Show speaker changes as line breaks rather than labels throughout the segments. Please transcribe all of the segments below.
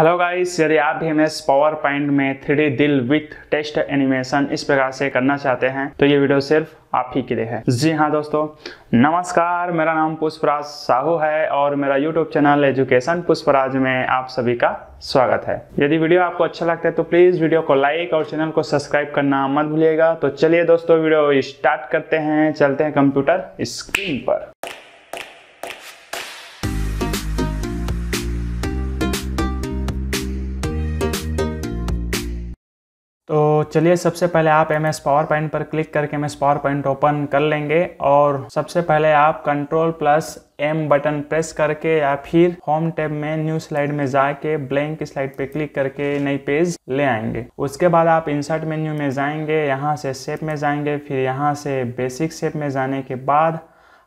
hello guys यदि आप भी एमएस पावर पॉइंट में थ्री दिल विथ टेस्ट एनिमेशन इस प्रकार से करना चाहते हैं तो ये वीडियो सिर्फ आप ही के लिए है जी हाँ दोस्तों नमस्कार मेरा नाम पुष्पराज साहू है और मेरा यूट्यूब चैनल एजुकेशन पुष्पराज में आप सभी का स्वागत है यदि वीडियो आपको अच्छा लगता है तो प्लीज़ वीडियो को लाइक और चैनल को सब्सक्राइब करना मत भूलिएगा तो चलिए दोस्तों वीडियो स्टार्ट करते हैं चलते हैं कंप्यूटर स्क्रीन पर तो चलिए सबसे पहले आप एम एस पावर पॉइंट पर क्लिक करके M S PowerPoint open कर लेंगे और सबसे पहले आप control plus M button press करके या फिर होम टैब में न्यू स्लाइड में जाके ब्लैंक स्लाइड पे क्लिक करके नई पेज ले आएंगे उसके बाद आप इंसर्ट मेन्यू में जाएंगे यहाँ से शेप में जाएंगे फिर यहाँ से बेसिक शेप में जाने के बाद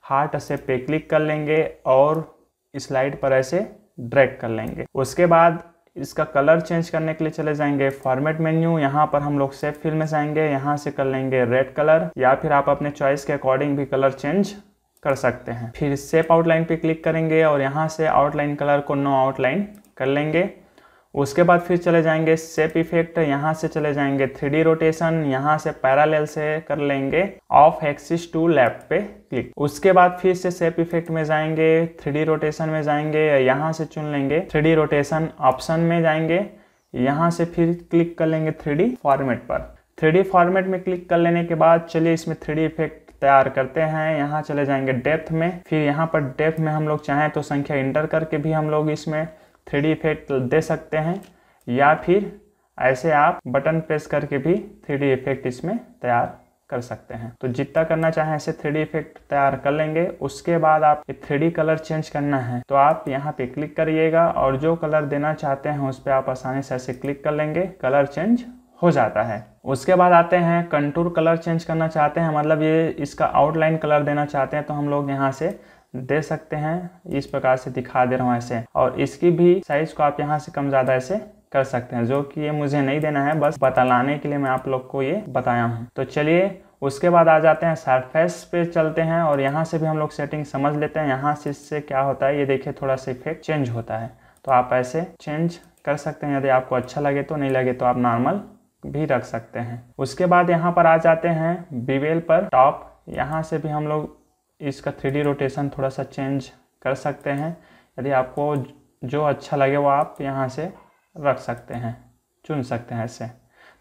हार्ट शेप पे क्लिक कर लेंगे और स्लाइड पर ऐसे ड्रैग कर लेंगे उसके बाद इसका कलर चेंज करने के लिए चले जाएंगे फॉर्मेट मेन्यू यहाँ पर हम लोग सेफ फील्ड में जाएंगे यहाँ से कर लेंगे रेड कलर या फिर आप अपने चॉइस के अकॉर्डिंग भी कलर चेंज कर सकते हैं फिर सेप आउटलाइन पे क्लिक करेंगे और यहाँ से आउटलाइन कलर को नो आउटलाइन कर लेंगे उसके बाद फिर चले जाएंगे सेप इफेक्ट यहाँ से चले जाएंगे थ्री रोटेशन यहाँ से पैरालेल से कर लेंगे ऑफ एक्सिस टू लेफ्ट पे क्लिक उसके बाद फिर से सेप इफेक्ट में जाएंगे थ्री रोटेशन में जाएंगे यहाँ से चुन लेंगे थ्री रोटेशन ऑप्शन में जाएंगे यहाँ से फिर क्लिक कर लेंगे थ्री फॉर्मेट पर थ्री फॉर्मेट में क्लिक कर लेने के बाद चलिए इसमें थ्री इफेक्ट तैयार करते हैं यहाँ चले जाएंगे डेप्थ में फिर यहाँ पर डेप्थ में हम लोग चाहें तो संख्या इंटर करके भी हम लोग इसमें थ्री इफेक्ट तो दे सकते हैं या फिर ऐसे आप बटन प्रेस करके भी थ्री इफेक्ट इसमें तैयार कर सकते हैं तो जितना करना चाहें ऐसे थ्री इफेक्ट तैयार कर लेंगे उसके बाद आप थ्री कलर चेंज करना है तो आप यहाँ पे क्लिक करिएगा और जो कलर देना चाहते हैं उस पर आप आसानी से ऐसे क्लिक कर लेंगे कलर चेंज हो जाता है उसके बाद आते हैं कंटूर कलर चेंज करना चाहते हैं मतलब ये इसका आउटलाइन कलर देना चाहते हैं तो हम लोग यहाँ से दे सकते हैं इस प्रकार से दिखा दे रहा हूँ ऐसे और इसकी भी साइज़ को आप यहाँ से कम ज़्यादा ऐसे कर सकते हैं जो कि ये मुझे नहीं देना है बस बतलाने के लिए मैं आप लोग को ये बताया हूँ तो चलिए उसके बाद आ जाते हैं सरफेस पे चलते हैं और यहाँ से भी हम लोग सेटिंग समझ लेते हैं यहाँ से इससे क्या होता है ये देखिए थोड़ा सा इफेक्ट चेंज होता है तो आप ऐसे चेंज कर सकते हैं यदि आपको अच्छा लगे तो नहीं लगे तो आप नॉर्मल भी रख सकते हैं उसके बाद यहाँ पर आ जाते हैं बीवेल पर टॉप यहाँ से भी हम लोग इसका थ्री रोटेशन थोड़ा सा चेंज कर सकते हैं यदि आपको जो अच्छा लगे वो आप यहाँ से रख सकते हैं चुन सकते हैं ऐसे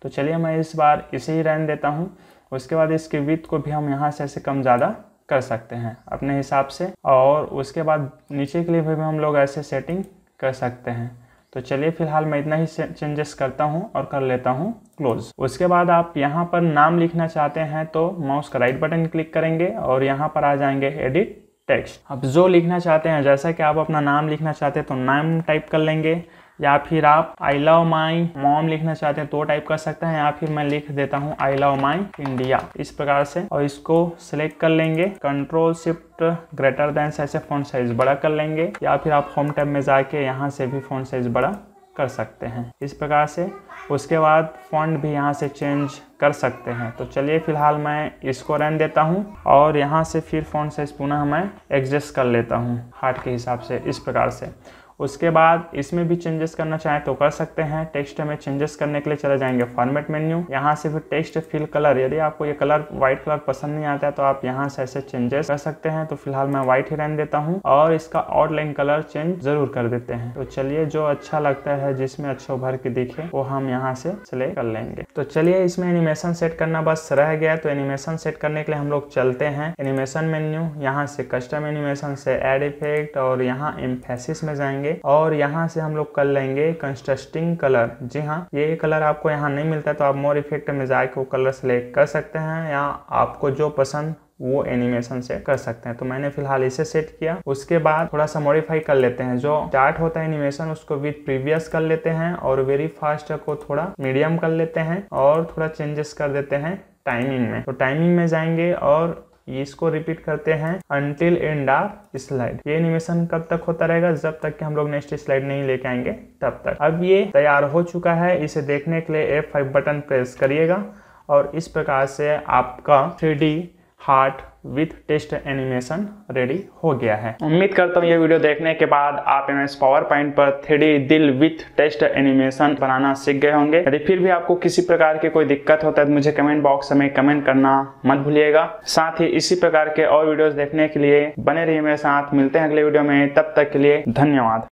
तो चलिए मैं इस बार इसे ही रहने देता हूँ उसके बाद इसके विथ को भी हम यहाँ से ऐसे कम ज़्यादा कर सकते हैं अपने हिसाब से और उसके बाद नीचे के लिए भी हम लोग ऐसे सेटिंग कर सकते हैं तो चलिए फिलहाल मैं इतना ही चेंजेस करता हूँ और कर लेता हूँ क्लोज उसके बाद आप यहाँ पर नाम लिखना चाहते हैं तो माउस का राइट बटन क्लिक करेंगे और यहाँ पर आ जाएंगे एडिट टेक्स्ट अब जो लिखना चाहते हैं जैसा कि आप अपना नाम लिखना चाहते हैं तो नाम टाइप कर लेंगे या फिर आप आई लव माई मॉम लिखना चाहते हैं तो टाइप कर सकते हैं या फिर मैं लिख देता हूँ आई लव माई इंडिया इस प्रकार से और इसको सिलेक्ट कर लेंगे कंट्रोल शिफ्ट ग्रेटर देन से ऐसे फोन साइज़ बड़ा कर लेंगे या फिर आप होम टैब में जाके यहाँ से भी फोन साइज़ बड़ा कर सकते हैं इस प्रकार से उसके बाद फोन भी यहाँ से चेंज कर सकते हैं तो चलिए फिलहाल मैं इसको रन देता हूँ और यहाँ से फिर फोन साइज़ पुनः मैं एडजस्ट कर लेता हूँ हार्ट के हिसाब से इस प्रकार से उसके बाद इसमें भी चेंजेस करना चाहे तो कर सकते हैं टेक्स्ट में चेंजेस करने के लिए चले जाएंगे फॉर्मेट मेन्यू यहाँ से फिर टेक्स्ट फिल कलर यदि आपको ये कलर व्हाइट कलर पसंद नहीं आता है तो आप यहाँ से ऐसे चेंजेस कर सकते हैं तो फिलहाल मैं व्हाइट ही रहने देता हूँ और इसका आउटलाइन कलर चेंज जरूर कर देते हैं तो चलिए जो अच्छा लगता है जिसमें अच्छा उभर के दिखे वो हम यहाँ से सिलेक्ट कर लेंगे तो चलिए इसमें एनिमेशन सेट करना बस रह गया तो एनिमेशन सेट करने के लिए हम लोग चलते हैं एनिमेशन मेन्यू यहाँ से कस्टम एनिमेशन से एड इफेक्ट और यहाँ एम्फेसिस में जाएंगे और यहाँ से हम लोग कर लेंगे कंस्ट्रस्टिंग कलर जी हाँ ये कलर आपको यहाँ नहीं मिलता तो आप मोर इफेक्ट में जाके वो कलर सेलेक्ट कर सकते हैं या आपको जो पसंद वो एनिमेशन से कर सकते हैं तो मैंने फिलहाल इसे सेट किया उसके बाद थोड़ा सा मॉडिफाई कर लेते हैं जो स्टार्ट होता है एनिमेशन उसको विद प्रीवियस कर लेते हैं और वेरी फास्ट को थोड़ा मीडियम कर लेते हैं और थोड़ा चेंजेस कर देते हैं टाइमिंग में तो टाइमिंग में जाएंगे और इसको रिपीट करते हैं अंटिल एंड ऑफ स्लाइड ये एनिमेशन कब तक होता रहेगा जब तक कि हम लोग नेक्स्ट स्लाइड नहीं लेके आएंगे तब तक अब ये तैयार हो चुका है इसे देखने के लिए F5 बटन प्रेस करिएगा और इस प्रकार से आपका three heart with text animation ready हो गया है उम्मीद करता हूँ ये वीडियो देखने के बाद आप एम एस पावर पॉइंट पर थ्री दिल विथ टेस्ट एनिमेशन बनाना सीख गए होंगे यदि फिर भी आपको किसी प्रकार की कोई दिक्कत होता है तो मुझे कमेंट बॉक्स में कमेंट करना मत भूलिएगा साथ ही इसी प्रकार के और वीडियोस देखने के लिए बने रहिए मेरे साथ मिलते हैं अगले वीडियो में तब तक के लिए धन्यवाद